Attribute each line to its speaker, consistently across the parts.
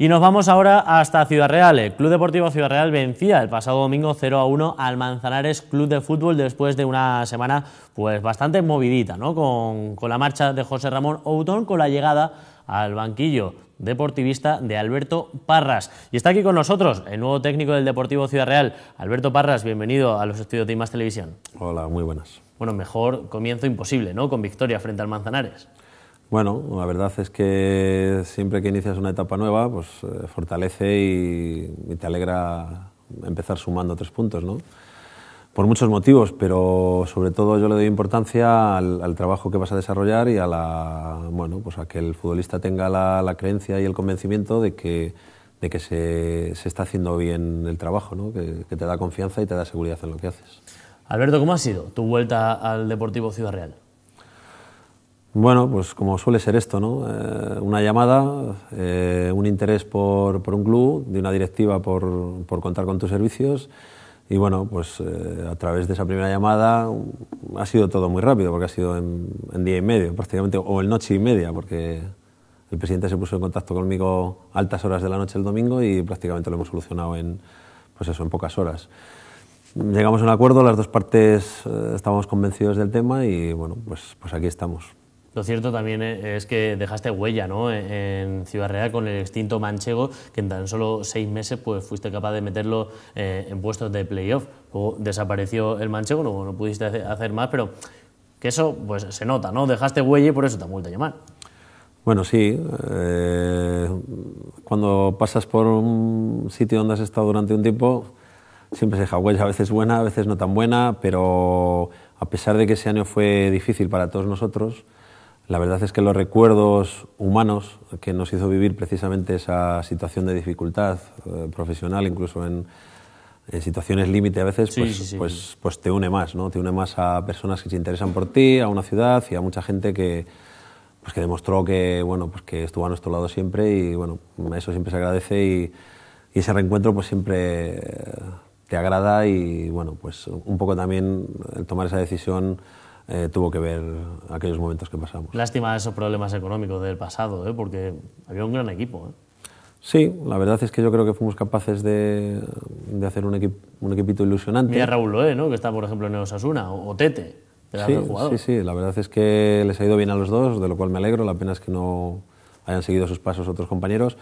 Speaker 1: Y nos vamos ahora hasta Ciudad Real. El Club Deportivo Ciudad Real vencía el pasado domingo 0 a 1 al Manzanares Club de Fútbol después de una semana pues bastante movidita, ¿no? Con, la marcha de José Ramón Outón, con la llegada al banquillo deportivista de Alberto Parras. Y está aquí con nosotros el nuevo técnico del Deportivo Ciudad Real, Alberto Parras. Bienvenido a los estudios de IMAS Televisión. Hola, muy buenas. Bueno, mejor comienzo imposible, ¿no? Con victoria frente al Manzanares.
Speaker 2: Bueno, la verdad es que siempre que inicias una etapa nueva, pues eh, fortalece y, te alegra empezar sumando tres puntos, ¿no? Por muchos motivos, pero sobre todo yo le doy importancia al, trabajo que vas a desarrollar y a la, bueno, pues a que el futbolista tenga la, creencia y el convencimiento de que, de que se, se, está haciendo bien el trabajo, ¿no? que, que te da confianza y te da seguridad en lo que haces.
Speaker 1: Alberto, ¿cómo ha sido tu vuelta al Deportivo Ciudad Real?
Speaker 2: Bueno, pues como suele ser esto, ¿no? Eh, una llamada, eh, un interés por, un club, de una directiva por, contar con tus servicios. Y bueno, pues eh, a través de esa primera llamada ha sido todo muy rápido, porque ha sido en, día y medio, prácticamente, o en noche y media, porque el presidente se puso en contacto conmigo a altas horas de la noche el domingo y prácticamente lo hemos solucionado en, pues eso, en pocas horas. Llegamos a un acuerdo, las dos partes estábamos convencidos del tema y bueno, pues, pues aquí estamos.
Speaker 1: Lo cierto también e, es que dejaste huella ¿no? E, en Ciudad Real con el extinto manchego, que en tan solo seis meses pues, fuiste capaz de meterlo eh, en puestos de playoff. Luego desapareció el manchego, no, pudiste hacer más, pero que eso pues, se nota, ¿no? Dejaste huella y por eso te han vuelto a llamar.
Speaker 2: Bueno, sí. Eh, cuando pasas por un sitio donde has estado durante un tiempo, siempre se deja huella, a veces buena, a veces no tan buena, pero a pesar de que ese año fue difícil para todos nosotros, la verdad es que los recuerdos humanos que nos hizo vivir precisamente esa situación de dificultad eh, profesional, incluso en, situaciones límite a veces, pues, Pues, pues, te une más, ¿no? Te une más a personas que se interesan por ti, a una ciudad y a mucha gente que, pues que demostró que, bueno, pues que estuvo a nuestro lado siempre y bueno, eso siempre se agradece y, y ese reencuentro pues siempre eh, te agrada y bueno, pues un poco también el tomar esa decisión eh, tuvo que ver aquellos momentos que pasamos.
Speaker 1: Lástima de esos problemas económicos del pasado, ¿eh? porque había un gran equipo. ¿eh?
Speaker 2: Sí, la verdad es que yo creo que fuimos capaces de, hacer un, equip, un, equipito ilusionante.
Speaker 1: Mira Raúl Loé, ¿no? que está por ejemplo en Osasuna, o, o Tete. Sí, sí,
Speaker 2: sí, la verdad es que les ha ido bien a los dos, de lo cual me alegro, la pena es que no hayan seguido sus pasos otros compañeros.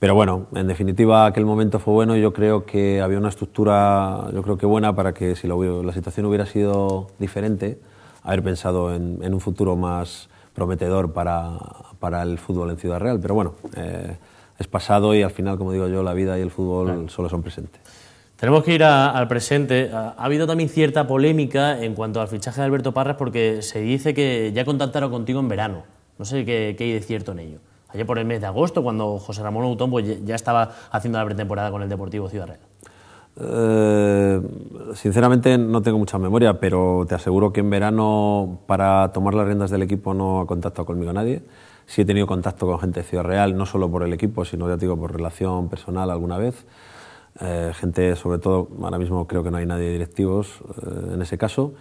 Speaker 2: Pero bueno, en definitiva aquel momento fue bueno, yo creo que había una estructura, yo creo que buena para que si la situación hubiera sido diferente, haber pensado en, un futuro más prometedor para, para, el fútbol en Ciudad Real. Pero bueno, eh, es
Speaker 1: pasado y al final, como digo yo, la vida y el fútbol solo son presentes. Tenemos que ir al presente. Ha, habido también cierta polémica en cuanto al fichaje de Alberto Parras porque se dice que ya contactaron contigo en verano. No sé qué, hay de cierto en ello. Ayer por el mes de agosto, cuando José Ramón pues ya estaba haciendo la pretemporada con el Deportivo Ciudad Real.
Speaker 2: Eh, sinceramente no tengo mucha memoria, pero te aseguro que en verano para tomar las riendas del equipo no ha contactado conmigo nadie. Sí he tenido contacto con gente de Ciudad Real, no solo por el equipo, sino ya digo por relación personal alguna vez. Eh, gente, sobre todo, ahora mismo creo que no hay nadie directivos eh, en ese caso.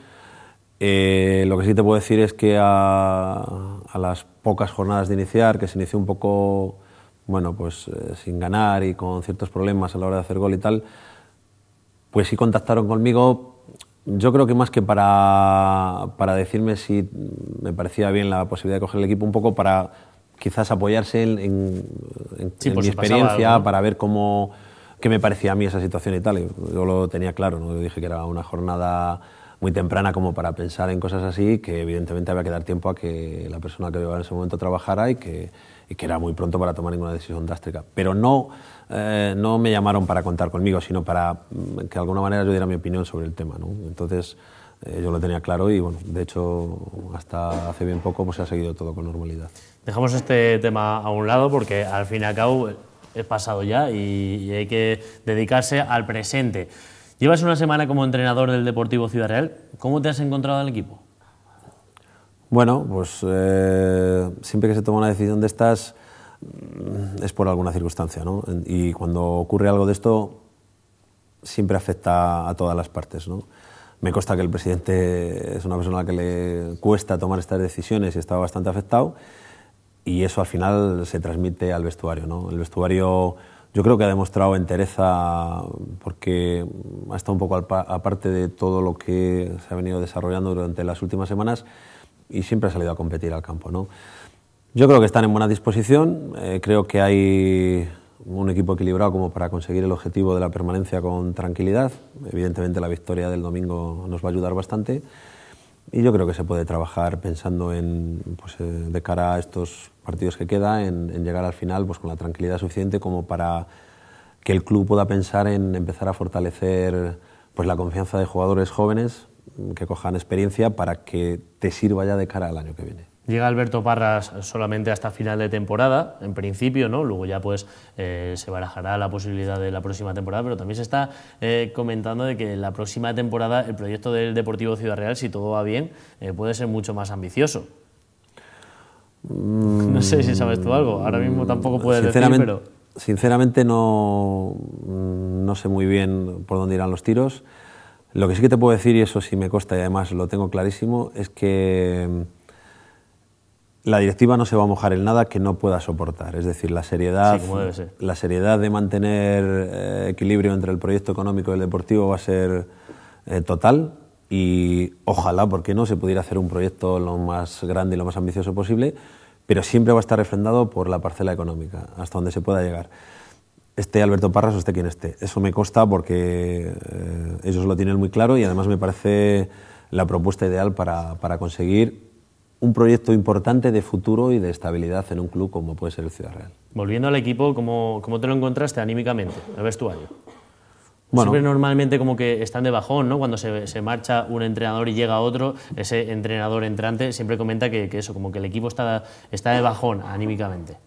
Speaker 2: lo que sí te puedo decir es que a, a, las pocas jornadas de iniciar, que se inició un poco, bueno, pues sin ganar y con ciertos problemas a la hora de hacer gol y tal, pues sí contactaron conmigo, yo creo que más que para, decirme si me parecía bien la posibilidad de coger el equipo, un poco para quizás apoyarse en, mi experiencia, para ver cómo, qué me parecía a mí esa situación y tal. Yo lo tenía claro, ¿no? yo dije que era una jornada muy temprana como para pensar en cosas así, que evidentemente había que dar tiempo a que la persona que iba en ese momento trabajara y que y que era muy pronto para tomar ninguna decisión drástica. Pero no, eh, no me llamaron para contar conmigo, sino para mm, que de alguna manera yo diera mi opinión sobre el tema. ¿no? Entonces eh, yo lo tenía claro y, bueno, de hecho, hasta hace bien poco pues, se ha seguido todo con normalidad.
Speaker 1: Dejamos este tema a un lado porque, al fin y al cabo, es pasado ya y, y hay que dedicarse al presente. Llevas una semana como entrenador del Deportivo Ciudad Real. ¿Cómo te has encontrado al equipo?
Speaker 2: Bueno, pues eh, siempre que se toma una decisión de estas mm, es por alguna circunstancia, ¿no? Y cuando ocurre algo de esto siempre afecta a todas las partes, ¿no? Me consta que el presidente es una persona a la que le cuesta tomar estas decisiones y está bastante afectado y eso al final se transmite al vestuario, ¿no? El vestuario yo creo que ha demostrado entereza porque ha estado un poco aparte de todo lo que se ha venido desarrollando durante las últimas semanas y siempre ha salido a competir al campo. ¿no? Yo creo que están en buena disposición, eh, creo que hay un equipo equilibrado como para conseguir el objetivo de la permanencia con tranquilidad. Evidentemente la victoria del domingo nos va a ayudar bastante y yo creo que se puede trabajar pensando en, pues, eh, de cara a estos partidos que queda, en, llegar al final pues, con la tranquilidad suficiente como para que el club pueda pensar en empezar a fortalecer pues, la confianza de jugadores jóvenes que cojan experiencia para que te sirva ya de cara al año que viene.
Speaker 1: Llega Alberto Parras solamente hasta final de temporada, en principio, ¿no? Luego ya pues eh, se barajará la posibilidad de la próxima temporada, pero también se está eh, comentando de que la próxima temporada el proyecto del Deportivo Ciudad Real, si todo va bien, eh, puede ser mucho más ambicioso. Mm, no sé si sabes tú algo, ahora mismo tampoco puedes decir, pero...
Speaker 2: Sinceramente no sé muy bien por dónde irán los tiros. Lo que sí que te puedo decir, y eso sí me consta y además lo tengo clarísimo, es que mm, la directiva no se va a mojar en nada que no pueda soportar. Es decir, la seriedad, la seriedad de mantener eh, equilibrio entre el proyecto económico y el deportivo va a ser eh, total y ojalá, ¿por qué no?, se pudiera hacer un proyecto lo más grande y lo más ambicioso posible, pero siempre va a estar refrendado por la parcela económica, hasta donde se pueda llegar esté Alberto Parras o esté quien esté. Eso me consta porque eh, ellos lo tienen muy claro y además me parece la propuesta ideal para, conseguir un proyecto importante de futuro y de estabilidad en un club como puede ser el Ciudad Real.
Speaker 1: Volviendo al equipo, ¿cómo, te lo encontraste anímicamente, el vestuario? Bueno. Siempre normalmente como que están de bajón, ¿no? Cuando se, marcha un entrenador y llega otro, ese entrenador entrante siempre comenta que, eso, como que el equipo está, está de bajón anímicamente.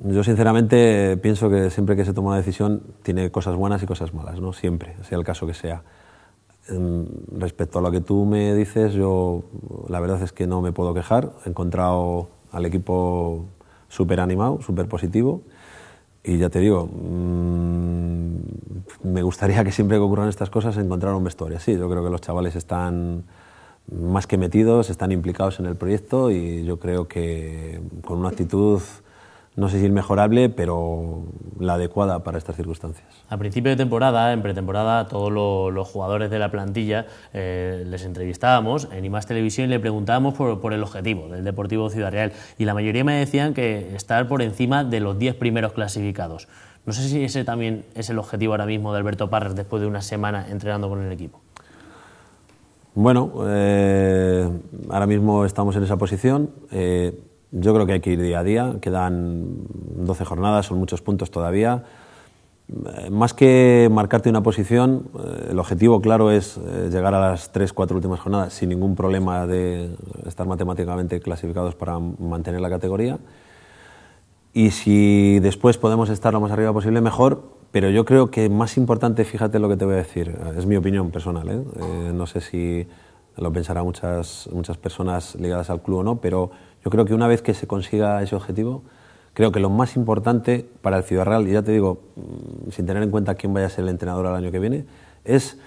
Speaker 2: Yo sinceramente pienso que siempre que se toma una decisión tiene cosas buenas y cosas malas, ¿no? Siempre, sea el caso que sea. Em, respecto a lo que tú me dices, yo la verdad es que no me puedo quejar. He encontrado al equipo súper animado, súper positivo. Y ya te digo, mm, me gustaría que siempre que ocurran estas cosas encontraran un vestuario. Sí, yo creo que los chavales están más que metidos, están implicados en el proyecto y yo creo que con una actitud no sé si mejorable, pero la adecuada para estas circunstancias.
Speaker 1: A principio de temporada, en pretemporada, todos los jugadores de la plantilla eh, les entrevistábamos en IMAS Televisión y le preguntábamos por, el objetivo del Deportivo Ciudad Real. Y la mayoría me decían que estar por encima de los 10 primeros clasificados. No sé si ese también es el objetivo ahora mismo de Alberto Parras después de una semana entrenando con el equipo.
Speaker 2: Bueno, eh, ahora mismo estamos en esa posición. Eh, yo creo que hay que ir día a día, quedan 12 jornadas, son muchos puntos todavía. Eh, más que marcarte una posición, eh, el objetivo claro es eh, llegar a las 3, 4 últimas jornadas sin ningún problema de estar matemáticamente clasificados para mantener la categoría. Y si después podemos estar lo más arriba posible, mejor. Pero yo creo que más importante, fíjate lo que te voy a decir, es mi opinión personal. no sé si lo pensarán muchas, muchas personas ligadas al club o no, pero yo creo que una vez que se consiga ese objetivo, creo que lo más importante para el Ciudad Real, y ya te digo, mm, sin tener en cuenta quién vaya a ser el entrenador al año que viene, es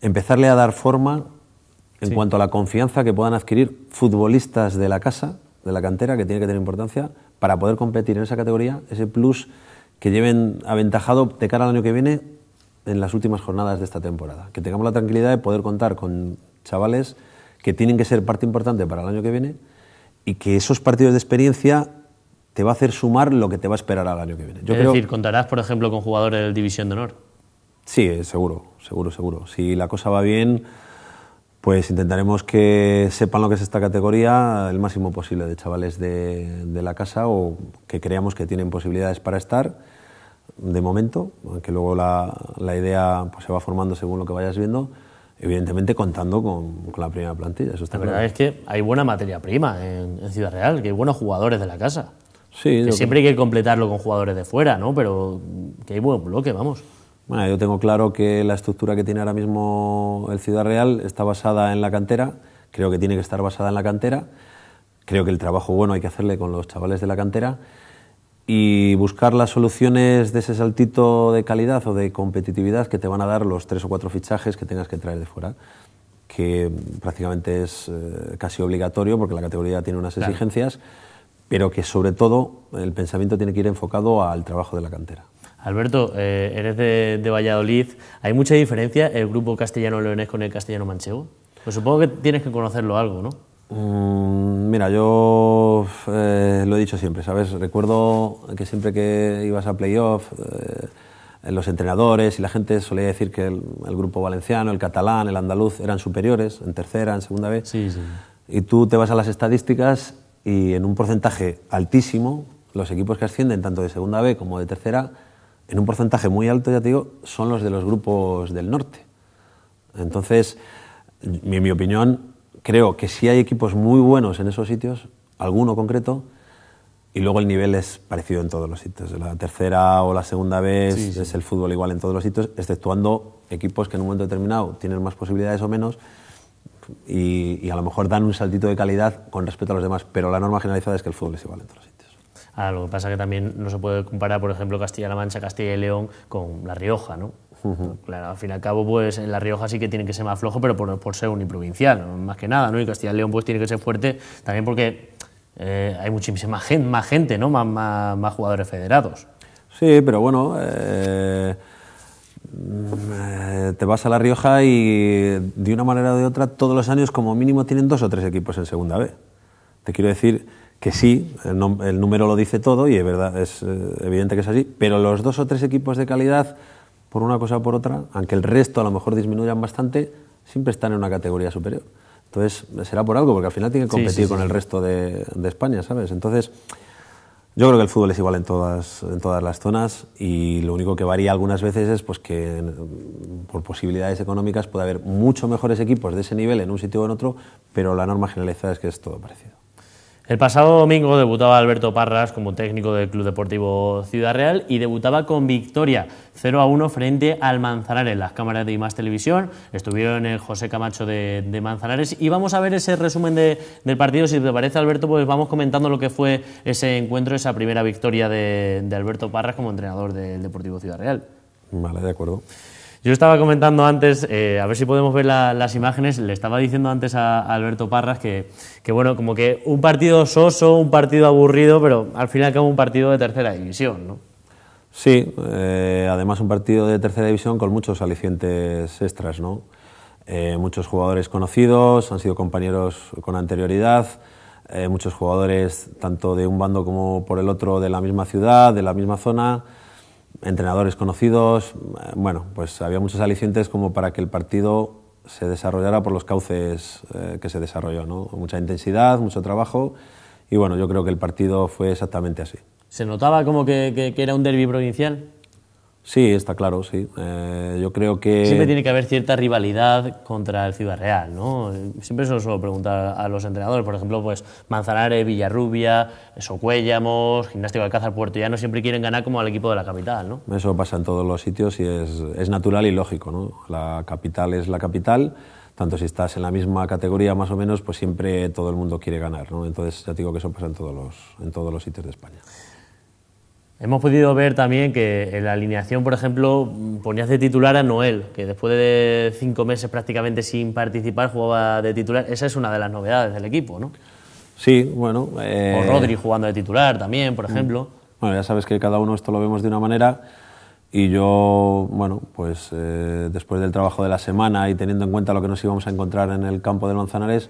Speaker 2: empezarle a dar forma en cuanto a la confianza que puedan adquirir futbolistas de la casa, de la cantera, que tiene que tener importancia, para poder competir en esa categoría, ese plus que lleven aventajado de cara al año que viene en las últimas jornadas de esta temporada. Que tengamos la tranquilidad de poder contar con chavales que tienen que ser parte importante para el año que viene y que esos partidos de experiencia te va a hacer sumar lo que te va a esperar al año que viene. Yo es decir,
Speaker 1: contarás, por ejemplo, con jugadores de División de Honor. Sí, eh, seguro, seguro, seguro.
Speaker 2: Si la cosa va bien, pues intentaremos que sepan lo que es esta categoría el máximo posible de chavales de, la casa o que creamos que tienen posibilidades para estar de momento, aunque luego la, idea pues, se va formando según lo que vayas
Speaker 1: viendo evidentemente contando con, la primera plantilla. Eso está la verdad es que hay buena materia prima en, Ciudad Real, que hay buenos jugadores de la casa. que siempre hay que completarlo con jugadores de fuera, ¿no? Pero que hay buen bloque, vamos. Bueno, yo tengo claro que la estructura que tiene ahora
Speaker 2: mismo el Ciudad Real está basada en la cantera, creo que tiene que estar basada en la cantera, creo que el trabajo bueno hay que hacerle con los chavales de la cantera y buscar las soluciones de ese saltito de calidad o de competitividad que te van a dar los tres o cuatro fichajes que tengas que traer de fuera, que prácticamente es eh, casi obligatorio porque la categoría tiene unas exigencias, pero que sobre todo el pensamiento tiene que ir enfocado al trabajo de la cantera.
Speaker 1: Alberto, eh, eres de, de, Valladolid. ¿Hay mucha diferencia el grupo castellano-leonés con el castellano-manchego? Pues supongo que tienes que conocerlo algo, ¿no?
Speaker 2: Mm, mira, yo eh, lo he dicho siempre, ¿sabes? Recuerdo que siempre que ibas a playoff, eh, los entrenadores y la gente solía decir que el, grupo valenciano, el catalán, el andaluz eran superiores en tercera, en segunda B Y tú te vas a las estadísticas y en un porcentaje altísimo, los equipos que ascienden tanto de segunda B como de tercera, en un porcentaje muy alto, ya te digo, son los de los grupos del norte. Entonces, mi, mi opinión, creo que si hay equipos muy buenos en esos sitios, alguno concreto, y luego el nivel es parecido en todos los sitios. La tercera o la segunda vez es el fútbol igual en todos los sitios, exceptuando equipos que en un momento determinado tienen más posibilidades o menos y, a lo mejor dan un saltito de calidad con respecto a los demás, pero la norma generalizada es que el fútbol es igual en todos los sitios.
Speaker 1: Ah, lo que pasa que también no se puede comparar, por ejemplo, Castilla-La Mancha, Castilla y León con La Rioja, ¿no? Claro, al fin y al cabo, pues en La Rioja sí que tiene que ser más flojo, pero por, por ser uniprovincial, más que nada, ¿no? Y Castilla y León pues tiene que ser fuerte también porque eh, hay muchísima gente, ¿no? Más, jugadores federados.
Speaker 2: Sí, pero bueno, eh, mm, eh, te vas a La Rioja y de una manera o de otra todos los años como mínimo tienen dos o tres equipos en segunda B. Te quiero decir que sí, el, el número lo dice todo y es verdad, es evidente que es así, pero los dos o tres equipos de calidad por una cosa o por otra, aunque el resto a lo mejor disminuyan bastante, siempre están en una categoría superior. Entonces, será por algo, porque al final tienen que competir con el resto de, España, ¿sabes? Entonces, yo creo que el fútbol es igual en todas, en todas las zonas y lo único que varía algunas veces es pues, que por posibilidades económicas puede haber mucho mejores equipos de ese nivel en un sitio o en otro, pero la norma generalizada es que es todo parecido.
Speaker 1: El pasado domingo debutaba Alberto Parras como técnico del Club Deportivo Ciudad Real y debutaba con victoria 0 a 1 frente al Manzanares. Las cámaras de IMAS Televisión estuvieron en José Camacho de, Manzanares y vamos a ver ese resumen del partido. Si te parece, Alberto, pues vamos comentando lo que fue ese encuentro, esa primera victoria de, de Alberto Parras como entrenador del Deportivo Ciudad Real. Vale, de acuerdo. Yo estaba comentando antes, eh, a ver si podemos ver las imágenes, le estaba diciendo antes a, Alberto Parras que, que, bueno, como que un partido soso, un partido aburrido, pero al final como un partido de tercera división, ¿no?
Speaker 2: Sí, eh, además un partido de tercera división con muchos alicientes extras, ¿no? Eh, muchos jugadores conocidos, han sido compañeros con anterioridad, muchos jugadores tanto de un bando como por el otro de la misma ciudad, de la misma zona, entrenadores conocidos, eh, bueno, pues había muchos alicientes como para que el partido se desarrollara por los cauces eh, que se desarrolló, Mucha intensidad, mucho trabajo y bueno, yo creo que el partido fue exactamente así.
Speaker 1: ¿Se notaba como que, que era un derby provincial?
Speaker 2: Sí, está claro, sí. Eh, yo creo que... Siempre tiene
Speaker 1: que haber cierta rivalidad contra el Ciudad Real, ¿no? Siempre se lo suelo preguntar a los entrenadores, por ejemplo, pues Manzanares, Villarrubia, Socuéllamos, Gimnástico Alcázar, Puerto no siempre quieren ganar como al equipo de la capital, ¿no?
Speaker 2: Eso pasa en todos los sitios y es, natural y lógico, ¿no? La capital es la capital, tanto si estás en la misma categoría más o menos, pues siempre todo el mundo quiere ganar, ¿no? Entonces ya digo que eso pasa en todos los, en todos los sitios de España.
Speaker 1: Hemos podido ver también que en la alineación, por ejemplo, ponías de titular a Noel, que después de cinco meses prácticamente sin participar jugaba de titular. Esa es una de las novedades del equipo, ¿no?
Speaker 2: Sí, bueno. Eh, o Rodri
Speaker 1: jugando de titular también, por ejemplo.
Speaker 2: Mm. Bueno, ya sabes que cada uno esto lo vemos de una manera. Y yo, bueno, pues eh, después del trabajo de la semana y teniendo en cuenta lo que nos íbamos a encontrar en el campo de Lanzanares...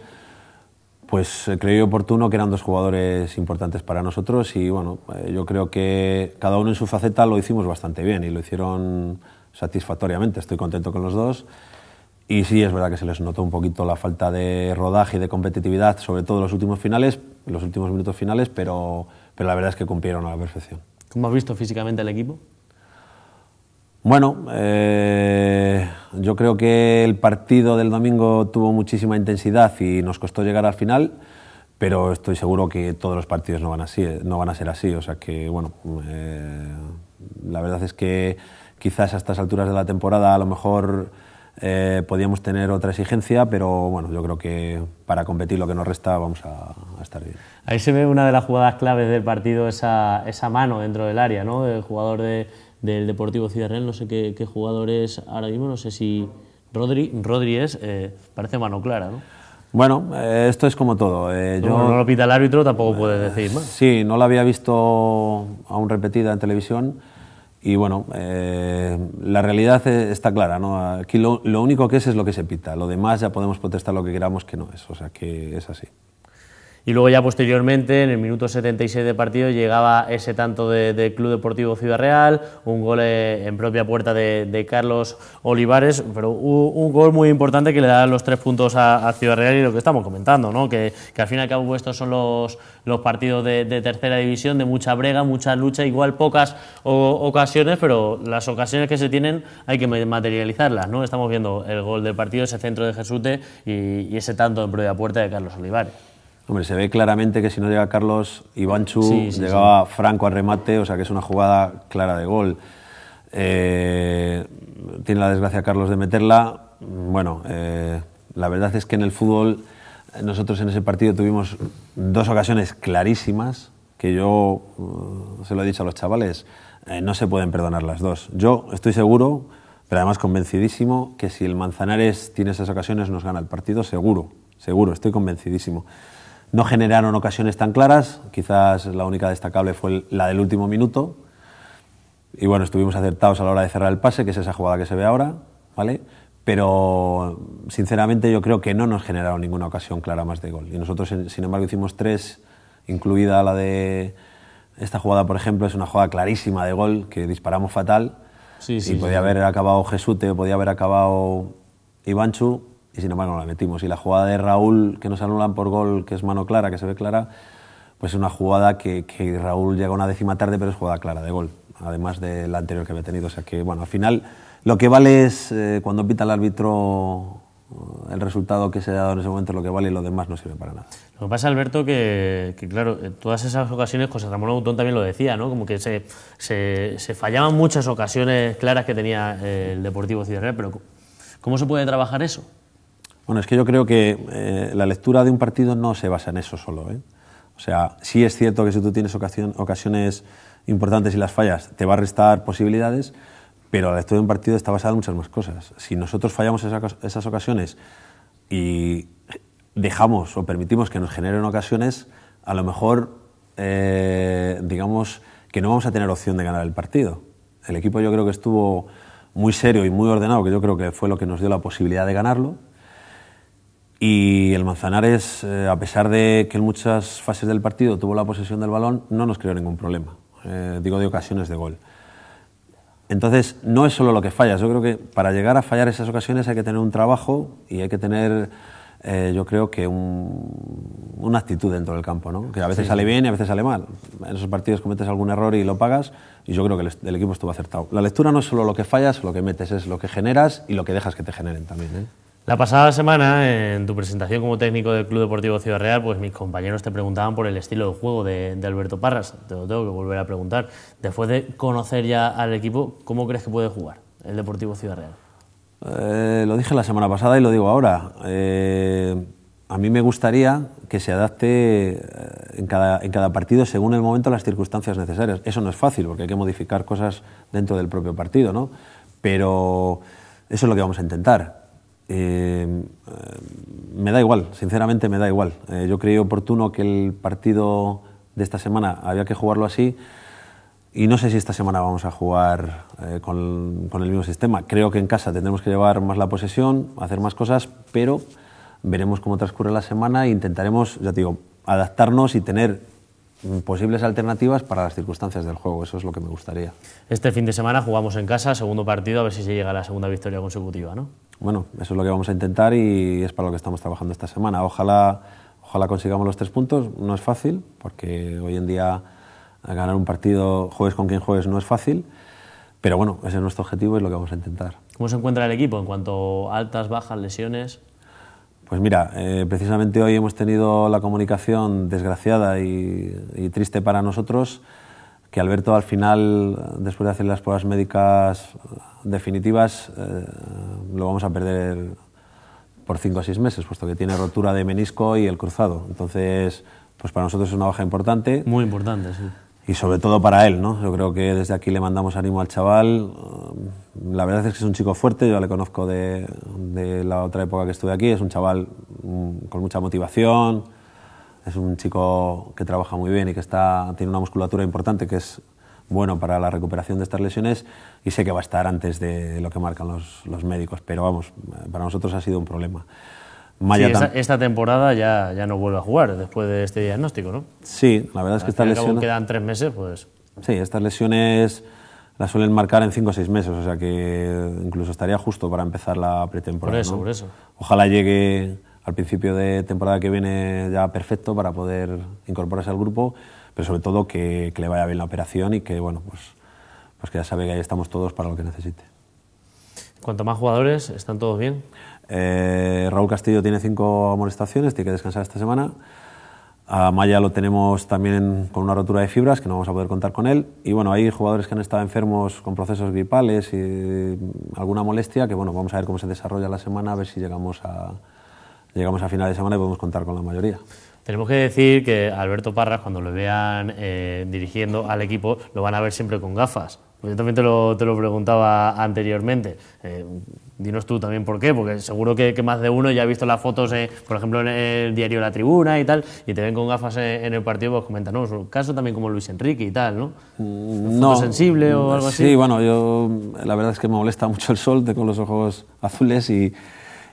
Speaker 2: Pues eh, creí oportuno que eran dos jugadores importantes para nosotros y bueno, eh, yo creo que cada uno en su faceta lo hicimos bastante bien y lo hicieron satisfactoriamente. Estoy contento con los dos. Y sí, es verdad que se les notó un poquito la falta de rodaje y de competitividad, sobre todo en los últimos finales, los últimos minutos finales, pero, pero la verdad es que cumplieron a la perfección.
Speaker 1: ¿Cómo has visto físicamente al equipo?
Speaker 2: Bueno, eh, yo creo que el partido del domingo tuvo muchísima intensidad y nos costó llegar al final, pero estoy seguro que todos los partidos no van, así, eh, no van a ser así. O sea que, bueno, eh, la verdad es que quizás a estas alturas de la temporada a lo mejor eh, podíamos tener otra exigencia, pero bueno, yo creo que para competir lo que nos resta vamos a,
Speaker 1: estar bien. Ahí se ve una de las jugadas claves del partido, esa, esa mano dentro del área, ¿no? El jugador de del Deportivo Ciudad Real, no sé qué, qué jugador es ahora mismo, no sé si Rodri, eh, parece mano clara,
Speaker 2: Bueno, eh, esto es como todo. Eh, no lo pita el árbitro, tampoco puedes decir más. Sí, no la había visto aún repetida en televisión. Y bueno, la realidad e, está clara, ¿no? Aquí lo, lo, único que es es lo que se pita, lo demás ya podemos protestar lo que queramos que no es, o sea que es así.
Speaker 1: Y luego ya posteriormente, en el minuto 76 de partido, llegaba ese tanto del de Club Deportivo Ciudad Real, un gol eh, en propia puerta de, Carlos Olivares, pero un, gol muy importante que le da los tres puntos a, Ciudad Real y lo que estamos comentando, ¿no? que, al fin y al cabo pues, estos son los, partidos de, tercera división, de mucha brega, mucha lucha, igual pocas ocasiones, pero las ocasiones que se tienen hay que materializarlas. ¿no? Estamos viendo el gol del partido, ese centro de Jesute y ese tanto en propia puerta de Carlos Olivares. Hombre, se ve
Speaker 2: claramente que si no llega Carlos Ivanchu, llegaba Franco al remate, o sea que es una jugada clara de gol. Eh, tiene la desgracia Carlos de meterla. Bueno, eh, la verdad es que en el fútbol nosotros en ese partido tuvimos dos ocasiones clarísimas que yo eh, se lo he dicho a los chavales, no se pueden perdonar las dos. Yo estoy seguro, pero además convencidísimo, que si el Manzanares tiene esas ocasiones nos gana el partido, seguro, seguro, estoy convencidísimo. No generaron ocasiones tan claras, quizás la única destacable fue la del último minuto. Y bueno, estuvimos acertados a la hora de cerrar el pase, que es esa jugada que se ve ahora, ¿vale? Pero sinceramente yo creo que no nos generaron ninguna ocasión clara más de gol. Y nosotros, sin embargo, hicimos tres, incluida la de esta jugada, por ejemplo, es una jugada clarísima de gol, que disparamos fatal. Sí, sí, y podía haber acabado Jesute, podía haber acabado Ivanchu, y sin embargo no la metimos. Y la jugada de Raúl, que nos anulan por gol, que es mano clara, que se ve clara, pues es una jugada que, que Raúl llega una décima tarde, pero es jugada clara de gol, además de la anterior que había tenido. O sea que, bueno, al final lo que vale es eh, cuando pita el árbitro eh, el resultado que se ha dado en ese momento lo que vale y lo demás no sirve para nada.
Speaker 1: Lo que pasa, Alberto, que, claro, en todas esas ocasiones, José Ramón Autón también lo decía, ¿no? Como que se, se, fallaban muchas ocasiones claras que tenía eh, el Deportivo Ciudad pero ¿cómo se puede trabajar eso?
Speaker 2: Bueno, es que yo creo que eh, la lectura de un partido no se basa en eso solo. ¿eh? O sea, sí es cierto que si tú tienes ocasión, ocasiones importantes y las fallas, te va a restar posibilidades, pero la lectura de un partido está basada en muchas más cosas. Si nosotros fallamos esas, esas ocasiones y dejamos o permitimos que nos generen ocasiones, a lo mejor, eh, digamos, que no vamos a tener opción de ganar el partido. El equipo yo creo que estuvo muy serio y muy ordenado, que yo creo que fue lo que nos dio la posibilidad de ganarlo y el Manzanares, eh, a pesar de que en muchas fases del partido tuvo la posesión del balón, no nos creó ningún problema. Eh, digo de ocasiones de gol. Entonces, no es solo lo que fallas. Yo creo que para llegar a fallar esas ocasiones hay que tener un trabajo y hay que tener, eh, yo creo que, una actitud dentro del campo, ¿no? que a veces sale bien y a veces sale mal. En esos partidos cometes algún error y lo pagas y yo creo que el, equipo estuvo acertado. La lectura no es solo lo que fallas, lo que metes, es lo que generas y lo que dejas que te generen también.
Speaker 1: La pasada semana, en tu presentación como técnico del Club Deportivo Ciudad Real, pues mis compañeros te preguntaban por el estilo de juego de, Alberto Parras. Te lo tengo que volver a preguntar. Después de conocer ya al equipo, ¿cómo crees que puede jugar el Deportivo Ciudad Real?
Speaker 2: Eh, lo dije la semana pasada y lo digo ahora. Eh, a mí me gustaría que se adapte eh, en cada, partido según el momento las circunstancias necesarias. Eso no es fácil porque hay que modificar cosas dentro del propio partido, ¿no? Pero eso es lo que vamos a intentar. Em, eh, me da igual, sinceramente me da igual. Eh, yo creí oportuno que el partido de esta semana había que jugarlo así y no sé si esta semana vamos a jugar eh, con, el mismo sistema. Creo que en casa tendremos que llevar más la posesión, hacer más cosas, pero veremos cómo transcurre la semana e intentaremos, ya te digo, adaptarnos y tener posibles alternativas para las circunstancias del juego. Eso es lo que me gustaría.
Speaker 1: Este fin de semana jugamos en casa, segundo partido, a ver si se llega a la segunda victoria consecutiva, ¿no?
Speaker 2: bueno, eso es lo que vamos a intentar y es para lo que estamos trabajando esta semana. Ojalá, consigamos los tres puntos. No es fácil, porque hoy en día ganar un partido jueves con quien jueves no es fácil. Pero bueno, ese es nuestro objetivo y es lo que vamos a intentar.
Speaker 1: ¿Cómo se encuentra el equipo en cuanto a altas, bajas, lesiones?
Speaker 2: Pues mira, eh, precisamente hoy hemos tenido la comunicación desgraciada y triste para nosotros que Alberto al final, después de hacer las pruebas médicas definitivas, eh, lo vamos a perder por cinco o 6 meses, puesto que tiene rotura de menisco y el cruzado. Entonces, pues para nosotros es una baja importante. Muy
Speaker 1: importante, sí.
Speaker 2: Y sobre todo para él, ¿no? Yo creo que desde aquí le mandamos ánimo al chaval. La verdad es que es un chico fuerte, yo le conozco de, de la otra época que estuve aquí. Es un chaval mm, con mucha motivación, es un chico que trabaja muy bien y que está, tiene una musculatura importante que es bueno para la recuperación de estas lesiones y sé que va a estar antes de lo que marcan los, médicos, pero vamos, para nosotros ha sido un problema.
Speaker 1: esta, temporada ya, ya no vuelve a jugar después de este diagnóstico, ¿no?
Speaker 2: Sí, la verdad es que estas lesiones...
Speaker 1: quedan tres meses, pues...
Speaker 2: Sí, estas lesiones las suelen marcar en cinco o seis meses, o sea que incluso estaría justo para empezar la pretemporada. Por eso, por eso. Ojalá llegue al principio de temporada que viene ya perfecto para poder incorporarse al grupo, pero sobre todo que, le vaya bien la operación y que, bueno, pues, pues que ya sabe que ahí estamos todos para lo que necesite.
Speaker 1: Cuanto más jugadores, ¿están todos bien?
Speaker 2: Eh, Raúl Castillo tiene cinco molestaciones, tiene que descansar esta semana. A Maya lo tenemos también con una rotura de fibras, que no vamos a poder contar con él. Y bueno, hay jugadores que han estado enfermos con procesos gripales y alguna molestia, que bueno, vamos a ver cómo se desarrolla la semana, a ver si llegamos a, llegamos a final de semana y podemos contar con la mayoría.
Speaker 1: Tenemos que decir que Alberto Parras, cuando lo vean eh, dirigiendo al equipo, lo van a ver siempre con gafas. Pues yo también te lo, te lo preguntaba anteriormente. Eh, dinos tú también por qué, porque seguro que, más de uno ya ha visto las fotos, eh, por ejemplo, en el diario La Tribuna y tal, y te ven con gafas en, el partido, pues comentan, no, un caso también como Luis Enrique y tal, ¿no?
Speaker 2: Mm, no. sensible o algo así? Sí, bueno, yo la verdad es que me molesta mucho el sol, ...con los ojos azules y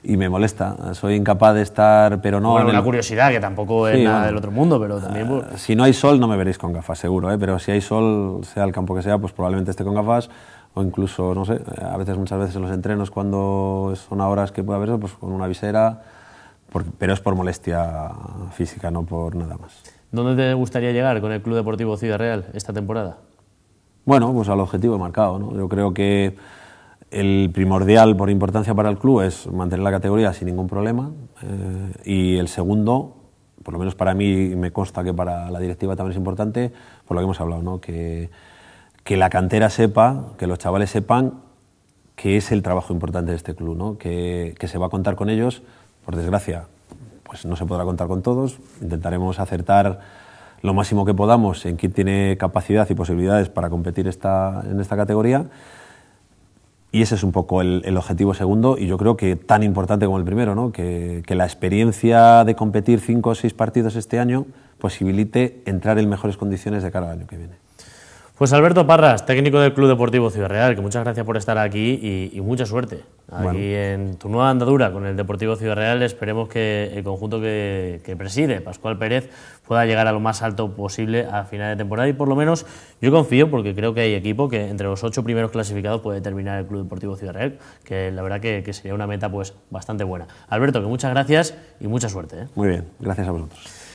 Speaker 2: y me molesta. Soy incapaz de estar, pero no... Bueno, una
Speaker 1: curiosidad, que tampoco es nada del otro mundo, pero también... Ah,
Speaker 2: pues- si no hay sol, no me veréis con gafas, seguro, ¿eh? pero si hay sol, sea el campo que sea, pues probablemente esté con gafas o incluso, no sé, a veces, muchas veces en los entrenos, cuando son horas que pueda haber, pues con una visera, pero es por molestia física, no por nada más.
Speaker 1: ¿Dónde te gustaría llegar con el Club Deportivo Ciudad Real esta temporada?
Speaker 2: Bueno, pues al objetivo marcado, ¿no? Yo creo que el primordial por importancia para el club es mantener la categoría sin ningún problema eh, y el segundo, por lo menos para mí me consta que para la directiva también es importante, por lo que hemos hablado, que, la cantera sepa, que los chavales sepan que es el trabajo importante de este club, que, se va a contar con ellos, por desgracia, pues no se podrá contar con todos, intentaremos acertar lo máximo que podamos en quién tiene capacidad y posibilidades para competir en esta categoría y ese es un poco el, objetivo segundo y yo creo que tan importante como el primero, ¿no? que, que la experiencia de competir cinco o seis partidos este año posibilite entrar en mejores condiciones de cara al año que viene.
Speaker 1: Pues Alberto Parras, técnico del Club Deportivo Ciudad Real, que muchas gracias por estar aquí y, mucha suerte aquí en tu nueva andadura con el Deportivo Ciudad Real. Esperemos que el conjunto que, preside, Pascual Pérez, pueda llegar a lo más alto posible a final de temporada y por lo menos yo confío porque creo que hay equipo que entre los ocho primeros clasificados puede terminar el Club Deportivo Ciudad Real, que la verdad que, sería una meta pues bastante buena. Alberto, que muchas gracias y mucha suerte. ¿eh?
Speaker 2: Muy bien, gracias a vosotros.